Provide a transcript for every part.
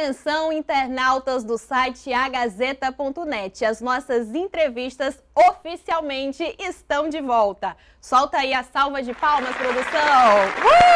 Atenção, internautas do site agazeta.net. As nossas entrevistas oficialmente estão de volta. Solta aí a salva de palmas, produção!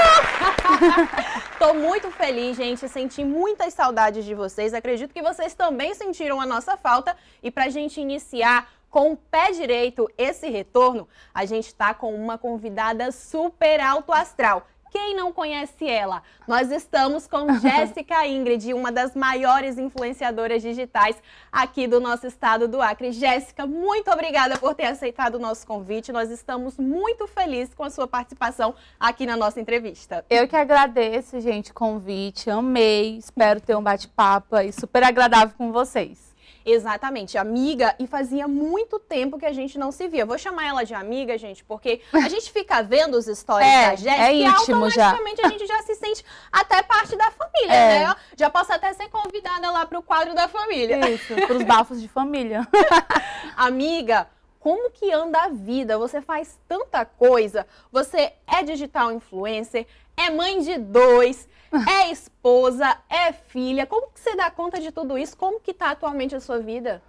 Uh! Tô muito feliz, gente. Senti muitas saudades de vocês. Acredito que vocês também sentiram a nossa falta. E pra gente iniciar com o pé direito esse retorno, a gente está com uma convidada super alto astral quem não conhece ela? Nós estamos com Jéssica Ingrid, uma das maiores influenciadoras digitais aqui do nosso estado do Acre. Jéssica, muito obrigada por ter aceitado o nosso convite. Nós estamos muito felizes com a sua participação aqui na nossa entrevista. Eu que agradeço, gente, o convite. Amei. Espero ter um bate-papo super agradável com vocês. Exatamente, amiga, e fazia muito tempo que a gente não se via. Vou chamar ela de amiga, gente, porque a gente fica vendo os stories é, da Jéssica é e automaticamente já. a gente já se sente até parte da família, é. né? já posso até ser convidada lá para o quadro da família. Isso, para os bafos de família. amiga, como que anda a vida, você faz tanta coisa, você é digital influencer, é mãe de dois, é esposa, é filha, como que você dá conta de tudo isso? Como que tá atualmente a sua vida?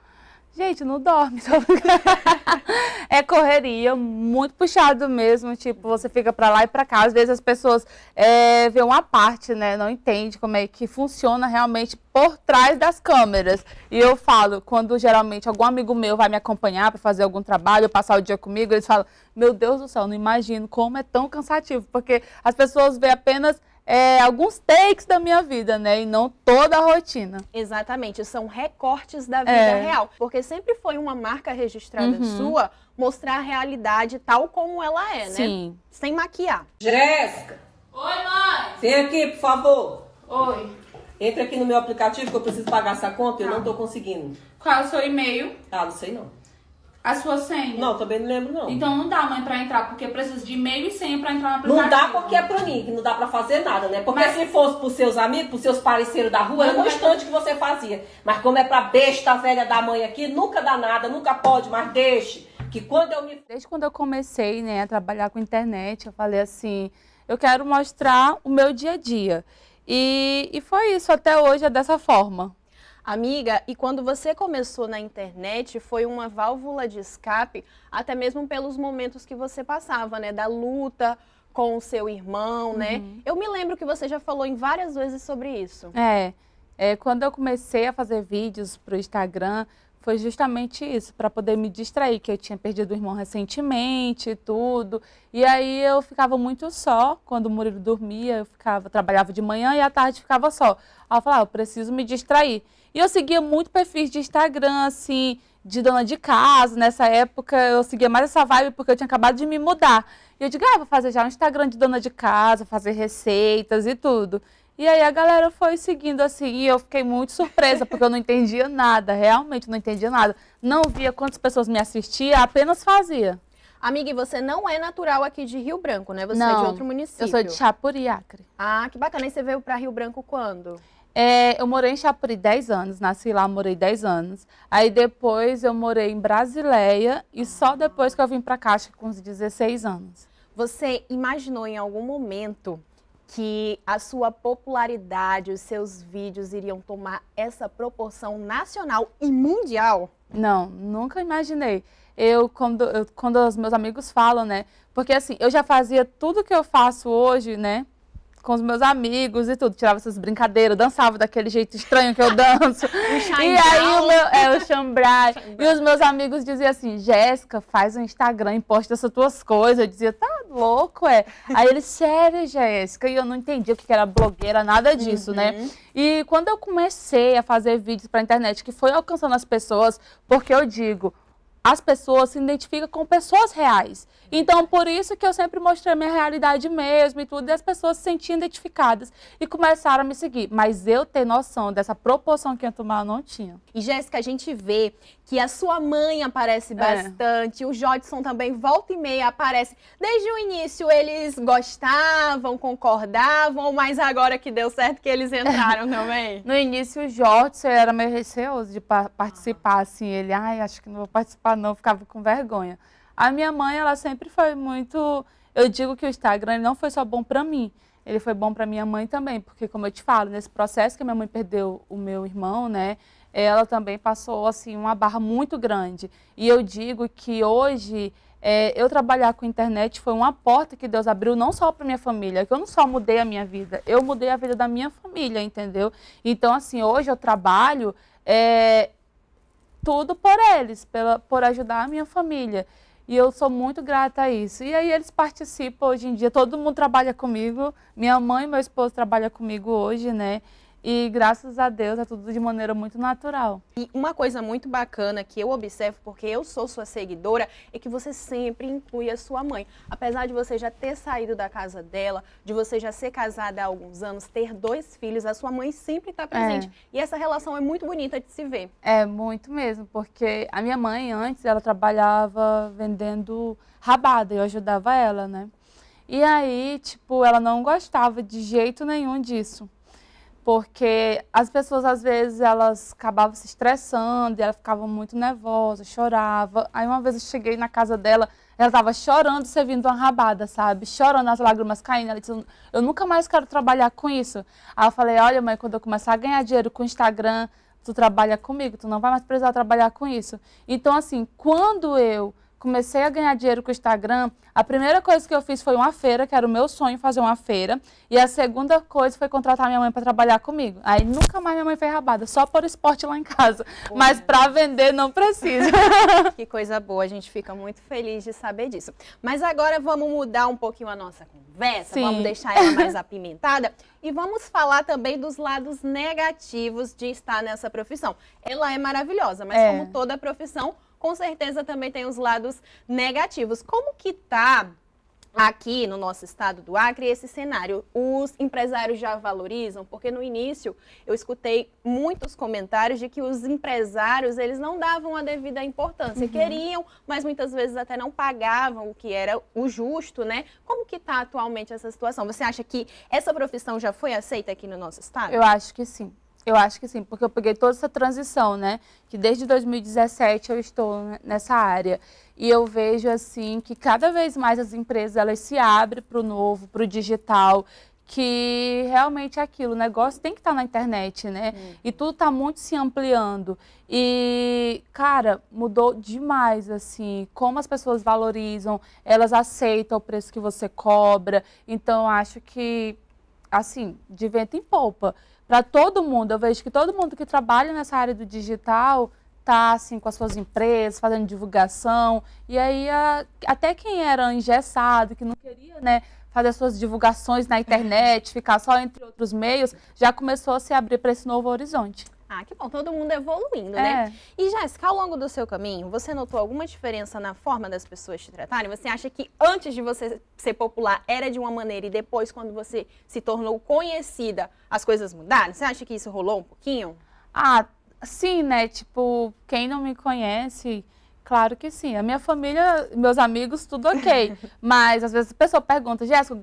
Gente, não dorme. é correria, muito puxado mesmo. Tipo, você fica para lá e para cá. Às vezes as pessoas é, vê uma parte, né? Não entende como é que funciona realmente por trás das câmeras. E eu falo, quando geralmente algum amigo meu vai me acompanhar para fazer algum trabalho, passar o dia comigo, eles falam: Meu Deus do céu, não imagino como é tão cansativo. Porque as pessoas vê apenas é, alguns takes da minha vida, né? E não toda a rotina. Exatamente, são recortes da vida é. real. Porque sempre foi uma marca registrada uhum. sua mostrar a realidade tal como ela é, né? Sim. Sem maquiar. Jéssica! Oi, mãe! Vem aqui, por favor! Oi. Entra aqui no meu aplicativo que eu preciso pagar essa conta e eu tá. não tô conseguindo. Qual é o seu e-mail? Ah, não sei não. A sua senha? Não, também não lembro, não. Então não dá, mãe, pra entrar, porque precisa de e-mail e senha pra entrar na aplicativo. Não dá porque é pra mim, que não dá pra fazer nada, né? Porque Mas... se fosse pros seus amigos, pros seus parceiros da rua, era um instante que você fazia. Mas como é pra besta velha da mãe aqui, nunca dá nada, nunca pode, mas deixe. Que quando eu me... Desde quando eu comecei, né, a trabalhar com internet, eu falei assim, eu quero mostrar o meu dia a dia. E, e foi isso, até hoje é dessa forma. Amiga, e quando você começou na internet, foi uma válvula de escape, até mesmo pelos momentos que você passava, né? Da luta com o seu irmão, né? Uhum. Eu me lembro que você já falou em várias vezes sobre isso. É, é quando eu comecei a fazer vídeos para o Instagram, foi justamente isso, para poder me distrair, que eu tinha perdido o irmão recentemente e tudo. E aí eu ficava muito só, quando o Murilo dormia, eu ficava, trabalhava de manhã e à tarde ficava só. Aí eu falava, ah, eu preciso me distrair. E eu seguia muito perfis de Instagram, assim, de dona de casa. Nessa época eu seguia mais essa vibe porque eu tinha acabado de me mudar. E eu digo, ah, vou fazer já um Instagram de dona de casa, fazer receitas e tudo. E aí a galera foi seguindo assim, e eu fiquei muito surpresa, porque eu não entendia nada, realmente não entendia nada. Não via quantas pessoas me assistiam, apenas fazia. Amiga, e você não é natural aqui de Rio Branco, né? Você não, é de outro município. Eu sou de Chapuri, Acre. Ah, que bacana. E você veio para Rio Branco quando? É, eu morei em Chapuri 10 anos, nasci lá, morei 10 anos. Aí depois eu morei em Brasileia e só depois que eu vim para Caixa com uns 16 anos. Você imaginou em algum momento que a sua popularidade, os seus vídeos iriam tomar essa proporção nacional e mundial? Não, nunca imaginei. Eu quando, eu, quando os meus amigos falam, né? Porque assim, eu já fazia tudo que eu faço hoje, né? com os meus amigos e tudo. Tirava essas brincadeiras, dançava daquele jeito estranho que eu danço. o e aí o meu, é, o chambrai. e os meus amigos diziam assim, Jéssica, faz um Instagram e posta essas tuas coisas. Eu dizia, tá louco, é? Aí ele, sério, Jéssica? E eu não entendia o que era blogueira, nada disso, né? uhum. né? E quando eu comecei a fazer vídeos pra internet, que foi alcançando as pessoas, porque eu digo, as pessoas se identificam com pessoas reais. Então, por isso que eu sempre mostrei a minha realidade mesmo e tudo, e as pessoas se sentiam identificadas e começaram a me seguir. Mas eu ter noção dessa proporção que ia tomar, eu não tinha. E, Jéssica, a gente vê que a sua mãe aparece é. bastante, é. o Jodson também volta e meia aparece. Desde o início eles gostavam, concordavam, mas agora que deu certo que eles entraram também? no início o Jodson era meio receoso de participar, assim, ele, ai, acho que não vou participar não, ficava com vergonha. A minha mãe, ela sempre foi muito. Eu digo que o Instagram não foi só bom para mim, ele foi bom para minha mãe também, porque como eu te falo, nesse processo que minha mãe perdeu o meu irmão, né? Ela também passou assim uma barra muito grande. E eu digo que hoje é, eu trabalhar com internet foi uma porta que Deus abriu não só para minha família, que eu não só mudei a minha vida, eu mudei a vida da minha família, entendeu? Então assim hoje eu trabalho é, tudo por eles, pela, por ajudar a minha família. E eu sou muito grata a isso. E aí eles participam hoje em dia, todo mundo trabalha comigo. Minha mãe e meu esposo trabalham comigo hoje, né? E graças a Deus é tudo de maneira muito natural. E uma coisa muito bacana que eu observo, porque eu sou sua seguidora, é que você sempre inclui a sua mãe. Apesar de você já ter saído da casa dela, de você já ser casada há alguns anos, ter dois filhos, a sua mãe sempre está presente. É. E essa relação é muito bonita de se ver. É, muito mesmo, porque a minha mãe antes ela trabalhava vendendo rabada, eu ajudava ela, né? E aí, tipo, ela não gostava de jeito nenhum disso porque as pessoas às vezes elas acabavam se estressando, ela ficava muito nervosa, chorava. Aí uma vez eu cheguei na casa dela, ela estava chorando, servindo uma rabada, sabe? Chorando, as lágrimas caindo. Ela disse: "Eu nunca mais quero trabalhar com isso". Aí eu falei: "Olha, mãe, quando eu começar a ganhar dinheiro com o Instagram, tu trabalha comigo, tu não vai mais precisar trabalhar com isso". Então assim, quando eu comecei a ganhar dinheiro com o Instagram, a primeira coisa que eu fiz foi uma feira, que era o meu sonho fazer uma feira. E a segunda coisa foi contratar minha mãe para trabalhar comigo. Aí nunca mais minha mãe foi rabada, só por esporte lá em casa. Mas para vender não precisa. que coisa boa, a gente fica muito feliz de saber disso. Mas agora vamos mudar um pouquinho a nossa conversa, Sim. vamos deixar ela mais apimentada. E vamos falar também dos lados negativos de estar nessa profissão. Ela é maravilhosa, mas é. como toda profissão, com certeza também tem os lados negativos. Como que tá aqui no nosso estado do Acre esse cenário? Os empresários já valorizam? Porque no início eu escutei muitos comentários de que os empresários, eles não davam a devida importância, uhum. queriam, mas muitas vezes até não pagavam o que era o justo, né? Como que está atualmente essa situação? Você acha que essa profissão já foi aceita aqui no nosso estado? Eu acho que sim. Eu acho que sim, porque eu peguei toda essa transição, né? Que desde 2017 eu estou nessa área. E eu vejo, assim, que cada vez mais as empresas elas se abrem para o novo, para o digital, que realmente é aquilo, o negócio tem que estar tá na internet, né? E tudo está muito se ampliando. E, cara, mudou demais, assim, como as pessoas valorizam, elas aceitam o preço que você cobra. Então, acho que assim, de vento em polpa. Para todo mundo, eu vejo que todo mundo que trabalha nessa área do digital está assim com as suas empresas, fazendo divulgação. E aí a, até quem era engessado, que não queria, né, fazer suas divulgações na internet, ficar só entre outros meios, já começou a se abrir para esse novo horizonte. Ah, que bom, todo mundo evoluindo, né? é. né? E Jéssica, ao longo do seu caminho, você notou alguma diferença na forma das pessoas te tratarem? Você acha que antes de você ser popular era de uma maneira e depois, quando você se tornou conhecida, as coisas mudaram? Você acha que isso rolou um pouquinho? Ah, sim, né? Tipo, quem não me conhece, claro que sim. A minha família, meus amigos, tudo ok. Mas às vezes a pessoa pergunta, Jéssica,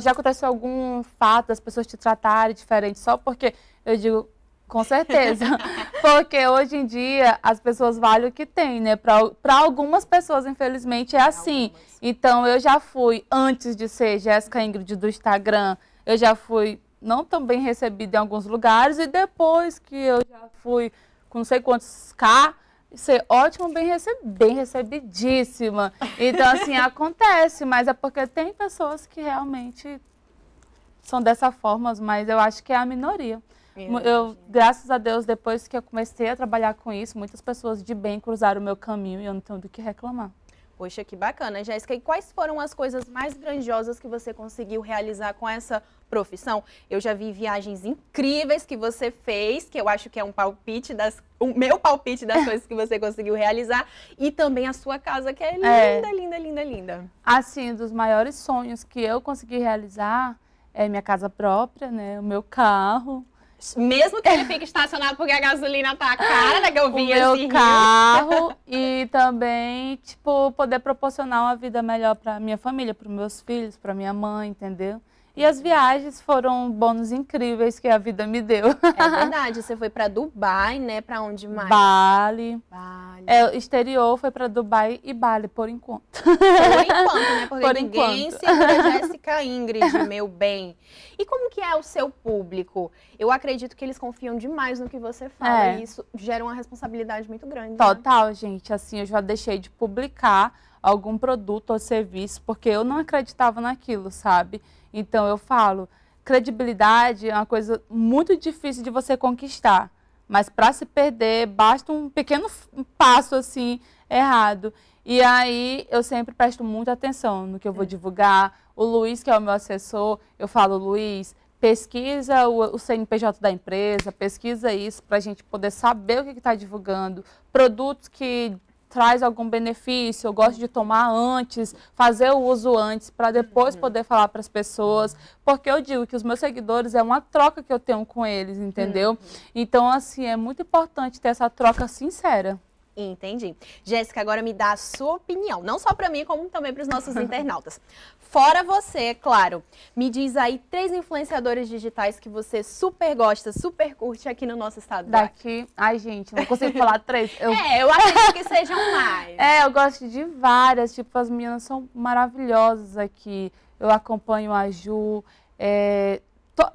já aconteceu algum fato das pessoas te tratarem diferente só porque eu digo, com certeza. Porque hoje em dia as pessoas valem o que tem, né? Para algumas pessoas, infelizmente, é assim. Algumas. Então eu já fui, antes de ser Jéssica Ingrid do Instagram, eu já fui não tão bem recebida em alguns lugares. E depois que eu já fui com não sei quantos K, ser ótimo, bem, receb... bem recebidíssima. Então, assim, acontece, mas é porque tem pessoas que realmente são dessa forma, mas eu acho que é a minoria. Eu, graças a Deus, depois que eu comecei a trabalhar com isso, muitas pessoas de bem cruzaram o meu caminho e eu não tenho do que reclamar. Poxa, que bacana, Jéssica. E quais foram as coisas mais grandiosas que você conseguiu realizar com essa profissão? Eu já vi viagens incríveis que você fez, que eu acho que é um palpite das o meu palpite das coisas que você conseguiu realizar e também a sua casa que é, é. linda, é. linda, linda, linda. Assim, dos maiores sonhos que eu consegui realizar é minha casa própria, né, o meu carro, mesmo que ele fique estacionado porque a gasolina tá cara, né, que eu o meu carro e também, tipo, poder proporcionar uma vida melhor para minha família, para meus filhos, para minha mãe, entendeu? E as viagens foram bônus incríveis que a vida me deu. É verdade, você foi para Dubai, né? Para onde mais? Bali. Bali. É, exterior foi para Dubai e Bali, por enquanto. Por enquanto, né? Porque por ninguém enquanto. segura né? Jéssica Ingrid, meu bem. E como que é o seu público? Eu acredito que eles confiam demais no que você fala é. e isso gera uma responsabilidade muito grande. Né? Total, né? gente. Assim, eu já deixei de publicar algum produto ou serviço, porque eu não acreditava naquilo, sabe? Então eu falo, credibilidade é uma coisa muito difícil de você conquistar, mas para se perder basta um pequeno passo assim errado. E aí eu sempre presto muita atenção no que eu vou é. divulgar. O Luiz, que é o meu assessor, eu falo, Luiz, pesquisa o, o, CNPJ da empresa, pesquisa isso para a gente poder saber o que está divulgando, produtos que traz algum benefício, eu gosto de tomar antes, fazer o uso antes, para depois uhum. poder falar para as pessoas. Porque eu digo que os meus seguidores é uma troca que eu tenho com eles, entendeu? Uhum. Então, assim, é muito importante ter essa troca sincera. Entendi. Jéssica, agora me dá a sua opinião, não só para mim, como também para os nossos internautas. Fora você, é claro, me diz aí três influenciadores digitais que você super gosta, super curte aqui no nosso estado. Daqui, ai gente, não consigo falar três. Eu... É, eu acredito que sejam mais. É, eu gosto de várias, tipo, as meninas são maravilhosas aqui. Eu acompanho a Ju, é,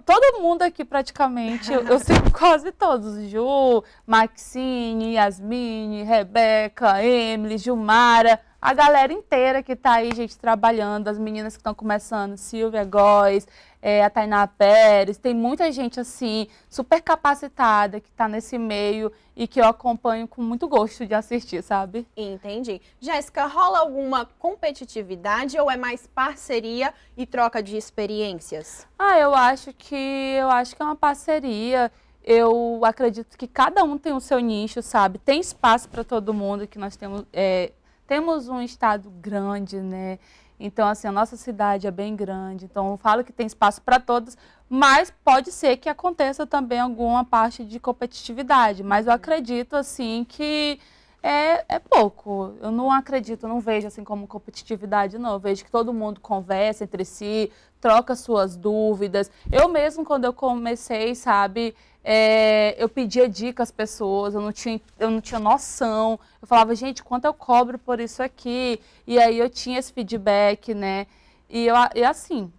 todo mundo aqui praticamente, eu, eu sigo quase todos. Ju, Maxine, Yasmine, Rebeca, Emily, Gilmara, a galera inteira que tá aí, gente, trabalhando, as meninas que estão começando, Silvia Góes, é, a Tainá Pérez, tem muita gente assim, super capacitada que está nesse meio e que eu acompanho com muito gosto de assistir, sabe? Entendi. Jéssica, rola alguma competitividade ou é mais parceria e troca de experiências? Ah, eu acho que eu acho que é uma parceria. Eu acredito que cada um tem o seu nicho, sabe? Tem espaço para todo mundo que nós temos. É, temos um estado grande, né? Então, assim, a nossa cidade é bem grande, então eu falo que tem espaço para todos, mas pode ser que aconteça também alguma parte de competitividade. Mas eu acredito, assim, que é, é pouco. Eu não acredito, não vejo assim como competitividade, não. Eu vejo que todo mundo conversa entre si, troca suas dúvidas. Eu mesmo, quando eu comecei, sabe, é, eu pedia dicas às pessoas, eu não, tinha, eu não tinha noção. Eu falava, gente, quanto eu cobro por isso aqui? E aí eu tinha esse feedback, né? E, eu, e assim,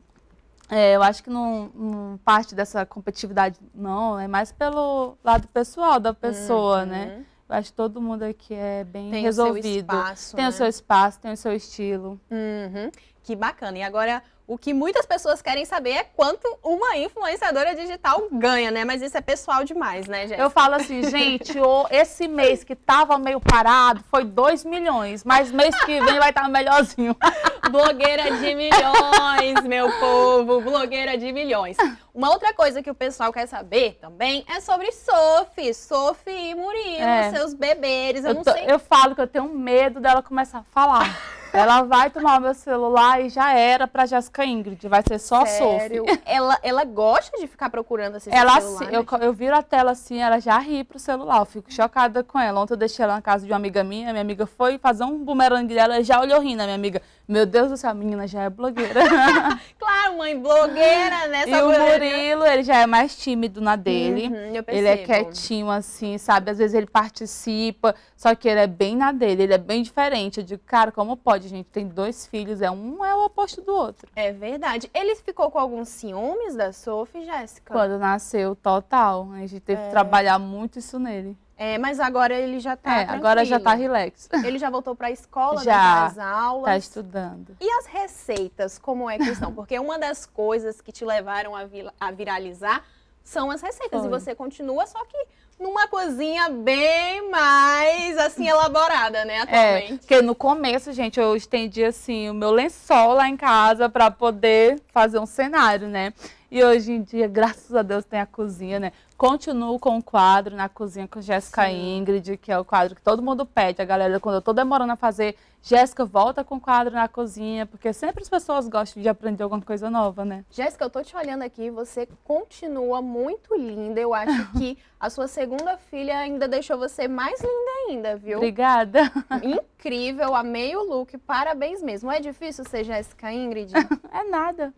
é, eu acho que não, não, parte dessa competitividade, não. É mais pelo lado pessoal da pessoa, né? uhum. né? acho que todo mundo aqui é bem tem resolvido. O seu espaço, tem né? o seu espaço, tem o seu estilo. Uhum. Que bacana. E agora, o que muitas pessoas querem saber é quanto uma influenciadora digital ganha, né? Mas isso é pessoal demais, né, gente? Eu falo assim, gente, o esse mês que tava meio parado foi 2 milhões, mas mês que vem vai estar tá melhorzinho. Blogueira de milhões, meu povo, blogueira de milhões. Uma outra coisa que o pessoal quer saber também é sobre Sophie, Sophie e Murilo, é. seus beberes, eu, eu não tô, sei. Eu falo que eu tenho medo dela começar a falar. Ela vai tomar o meu celular e já era pra Jéssica Ingrid. Vai ser só Sério? Sophie. Ela, ela gosta de ficar procurando esses ela, celular, assim, né? eu, eu viro a tela assim, ela já ri pro celular. Eu fico chocada com ela. Ontem eu deixei ela na casa de uma amiga minha. Minha amiga foi fazer um bumerangue dela e já olhou rindo. A né, minha amiga, meu Deus do céu, a menina já é blogueira. claro, mãe, blogueira, né? E o Murilo, ele já é mais tímido na dele. Uhum, ele é quietinho, assim, sabe? Às vezes ele participa, só que ele é bem na dele, ele é bem diferente. Eu digo, cara, como pode, gente? Tem dois filhos, é um é o oposto do outro. É verdade. Ele ficou com alguns ciúmes da Sophie, Jéssica? Quando nasceu, total. A gente teve é... que trabalhar muito isso nele. É, mas agora ele já tá. É, tranquilo. agora já tá relax. Ele já voltou para a escola, né, já as aulas. Tá estudando. E as receitas, como é que estão? Porque uma das coisas que te levaram a, vi a viralizar são as receitas. Foi. E você continua, só que numa cozinha bem mais, assim, elaborada, né, é, atualmente. É, porque no começo, gente, eu estendi, assim, o meu lençol lá em casa para poder fazer um cenário, né? E hoje em dia, graças a Deus, tem a cozinha, né? Continuo com o quadro na cozinha com Jéssica Ingrid, que é o quadro que todo mundo pede. A galera, quando eu tô demorando a fazer, Jéssica, volta com o quadro na cozinha, porque sempre as pessoas gostam de aprender alguma coisa nova, né? Jéssica, eu tô te olhando aqui, você continua muito linda. Eu acho que a sua segunda filha ainda deixou você mais linda ainda, viu? Obrigada. Incrível, amei o look, parabéns mesmo. É difícil ser Jéssica Ingrid? é nada,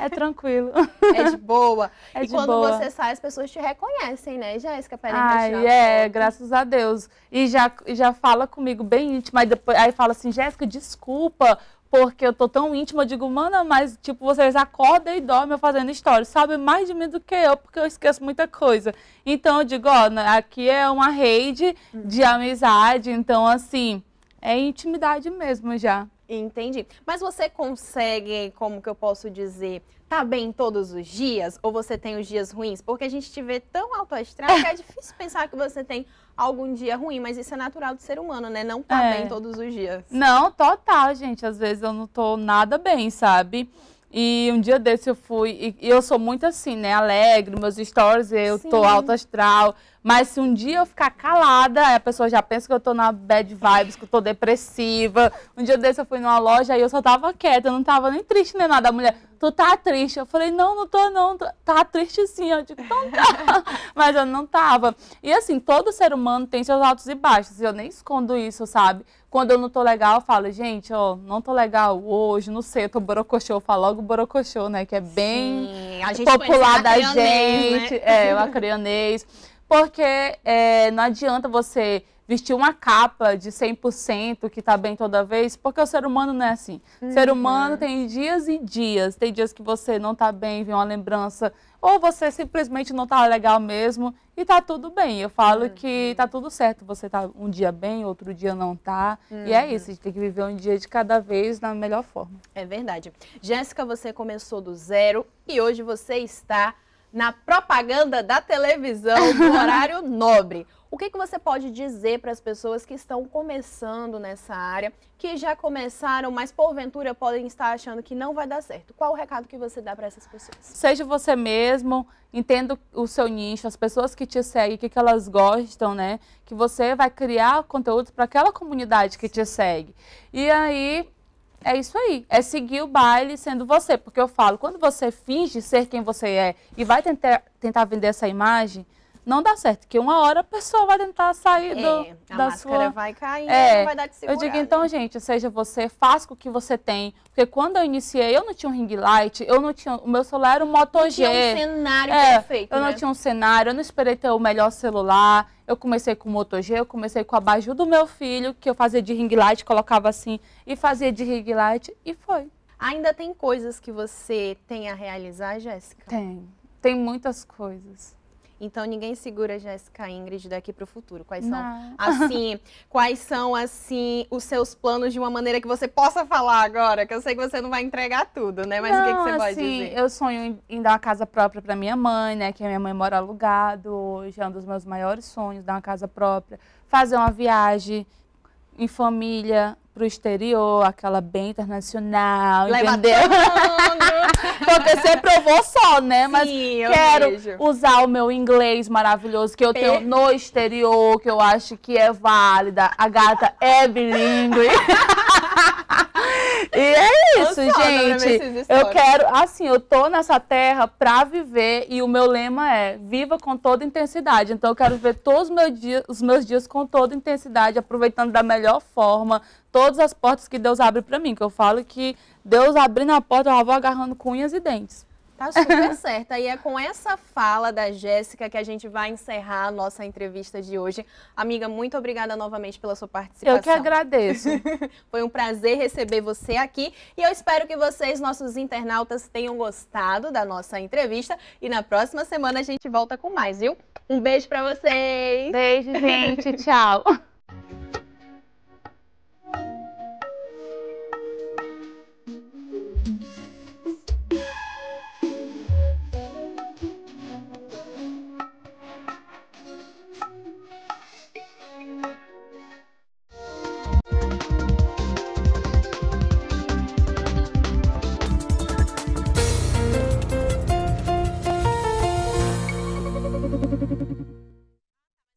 é tranquilo. É de boa. É e de quando boa. você sai, as pessoas te reconhecem, né, Jéssica? Ai, é, graças a Deus. E já, já fala comigo bem íntimo, aí, depois, aí fala assim, assim, Jéssica, desculpa, porque eu tô tão íntima. Eu digo, mana, mas tipo, vocês acordam e dormem fazendo história. Sabe mais de mim do que eu, porque eu esqueço muita coisa. Então eu digo, ó, né, aqui é uma rede de uhum. amizade, então assim, é intimidade mesmo já. Entendi. Mas você consegue, como que eu posso dizer, tá bem todos os dias ou você tem os dias ruins? Porque a gente te vê tão autoastral que é difícil pensar que você tem algum dia ruim, mas isso é natural do ser humano, né? Não tá é. bem todos os dias. Não, total, gente. Às vezes eu não tô nada bem, sabe? E um dia desse eu fui, e eu sou muito assim, né? Alegre, meus stories, eu Sim. tô alto astral, mas se um dia eu ficar calada, a pessoa já pensa que eu tô na bad vibes, que eu tô depressiva. Um dia desse eu fui numa loja e eu só tava quieta, eu não tava nem triste nem nada. A mulher, tu tá triste? Eu falei, não, não tô não. Tá triste sim. Eu digo, então tá. Mas eu não tava. E assim, todo ser humano tem seus altos e baixos. e Eu nem escondo isso, sabe? Quando eu não tô legal, eu falo, gente, ó, não tô legal hoje, não sei, eu tô borocochô. Eu falo logo borocochô, né? Que é bem sim, popular da né? gente. Né? É, o acrianês porque é, não adianta você vestir uma capa de 100% que está bem toda vez, porque o ser humano não é assim. Uhum. Ser humano tem dias e dias. Tem dias que você não está bem, vem uma lembrança, ou você simplesmente não está legal mesmo e está tudo bem. Eu falo uhum. que está tudo certo. Você está um dia bem, outro dia não está. Uhum. E é uhum. isso, a gente tem que viver um dia de cada vez na melhor forma. É verdade. Jéssica, você começou do zero e hoje você está na propaganda da televisão do horário nobre. O que, que você pode dizer para as pessoas que estão começando nessa área, que já começaram, mas porventura podem estar achando que não vai dar certo? Qual o recado que você dá para essas pessoas? Seja você mesmo, entenda o seu nicho, as pessoas que te seguem, o que, que elas gostam, né? Que você vai criar conteúdos para aquela comunidade que Sim. te segue. E aí, é isso aí. É seguir o baile sendo você. Porque eu falo, quando você finge ser quem você é e vai tentar, tentar vender essa imagem, não dá certo, que uma hora a pessoa vai tentar sair é, do, da sua... a máscara vai cair, é, não vai dar de segurar. Eu digo, então, né? gente, seja você, faça o que você tem, porque quando eu iniciei, eu não tinha um ring light, eu não tinha, o meu celular era um Moto não tinha um cenário é, perfeito, Eu né? não tinha um cenário, eu não esperei ter o melhor celular, eu comecei com o Moto G, eu comecei com a baju do meu filho, que eu fazia de ring light, colocava assim, e fazia de ring light, e foi. Ainda tem coisas que você tem a realizar, Jéssica? Tem, tem muitas coisas. Então ninguém segura a Jéssica Ingrid daqui para o futuro. Quais são assim, quais são assim os seus planos de uma maneira que você possa falar agora? Que eu sei que você não vai entregar tudo, né? Mas não, o que, que você assim, pode dizer? Eu sonho em, dar uma casa própria para minha mãe, né? Que a minha mãe mora alugado. Já é um dos meus maiores sonhos, dar uma casa própria, fazer uma viagem em família, pro exterior, aquela bem internacional, Leva entendeu? Porque você provou só, né? Mas quero vejo. usar o meu inglês maravilhoso que eu tenho no exterior, que eu acho que é válida. A gata é bilíngue. E é isso, gente. Eu quero, assim, eu tô nessa terra pra viver e o meu lema é viva com toda intensidade. Então eu quero ver todos os meus dias, os meus dias com toda intensidade, aproveitando da melhor forma todas as portas que Deus abre para mim, que eu falo que Deus abrindo a porta, eu vou agarrando com unhas e dentes. Tá super certa. E é com essa fala da Jéssica que a gente vai encerrar a nossa entrevista de hoje. Amiga, muito obrigada novamente pela sua participação. Eu que agradeço. Foi um prazer receber você aqui e eu espero que vocês, nossos internautas, tenham gostado da nossa entrevista e na próxima semana a gente volta com mais, viu? Um beijo para vocês. Beijo, gente. Tchau.